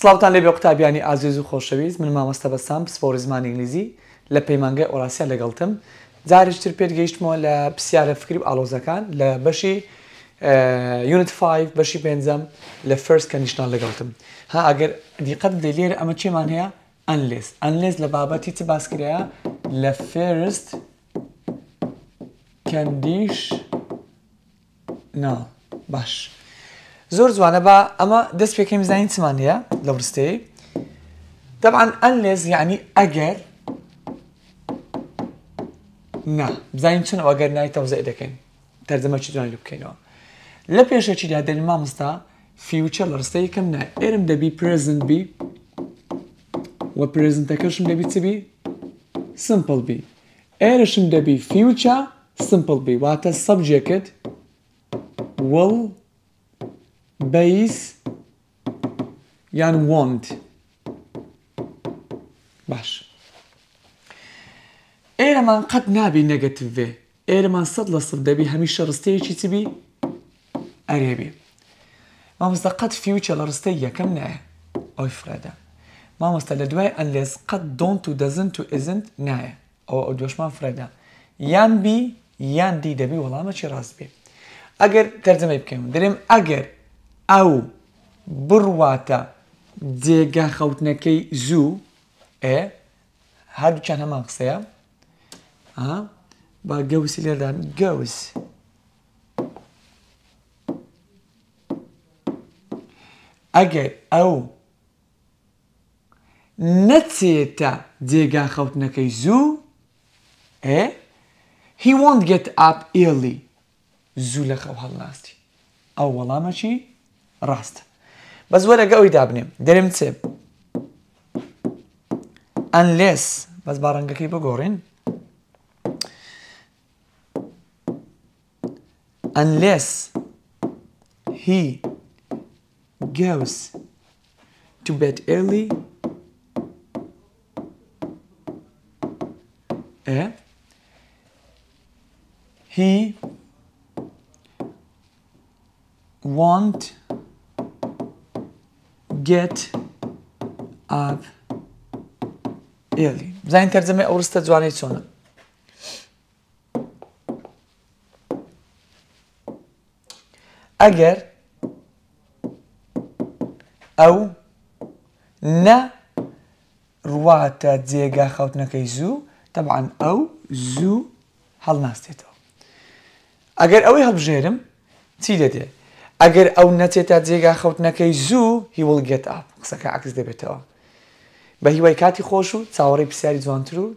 سلااوان لێ بێ قوتابیانی ئازیز و خۆشەویست من مامەستە بەسام پسپۆری زمان ئینگلیزی لە پەیمانگای ئۆراسیا لەگەڵتم جارشتر پێرگەیشتمەوە لە پرسیارە فکری و ئالۆزەکان لە بەشی یونت 5 بەشی پێنجەم لە فرست کەنیشنان لەگەڵتم ها ئەگەر دیقەت دلێر ئەمە چێمان هەیە ئەنلێس ئەنلێز لە بابەتی چ باسکرایە لە فرست کەندیش نا باش. زۆر جوانە بە ئەمە دەست پێکەی زانین چمان هەیە لە ڕستەی دەبان ئەن لێز یعنی ئەگەر نا بزانین چن ئەوەگەر نایتە زەی دەکەین دەرزەمە چی جوانی بکەینەوە لە پێشەچیدا دەری مامستا فیوچە لە ڕستەی یەکەم نا ئێرم دەبی پرزنت بی وە پرزنتەکەشم دەبی چبی سمپل بی ئێرەشم دەبی فیوچە سمپل بی واتە سەبجێکت وڵ base yani want باش ايرمان قد نابي نيجاتيف في ايرمان صد لصد دبي هميشه رستي شي تبي اريبي ما مصدقت فيوتشر لرستي كم ناه اوي فريدا ما مستل دواي انليس قد دونت و دازنت و ازنت ناه او ادوش ما فريدا يان بي يان دي دبي والله ما شي راس بي اگر ترجمه بكم دريم اگر ئەو بڕواتە جێگا خەوتنەکەی زوو ئێ هەردووچان هەمان قسەیە با گەوسی لێدان گەوس ئەگەر ئەو نەچێتە جێگا خەوتنەکەی زوو ئێ هی وانت گێت ئاپ ئێڵی زوو لە خەو هەڵناستی ئەو وەڵامە چی؟ ڕاستە بەس وەرەگە ئەوی دابنێ دەرم چێ ئەن لێس بەس باڕەنگەکەی بگۆڕین unless he goes to bed early eh? he won't get of alien بزانین تەرجەمەی ئەوڕستە جوانەی چۆنە ئەگەر ئەو نە ڕواتە جێگا خەوتنەکەی زوو تەبعاان ئەو زوو هەڵناستێتەوە ئەگەر ئەوەی هەڵبژێرم چی دەدێت ئەگەر ئەو نەچێت تا جێگا خەوتنەکەی زوو هیوڵ گێت ئاپ قسەکە عکس دەبێتەوە بە هیوای کاتی خۆش و چاوەڕی پرسیاری جوانتر و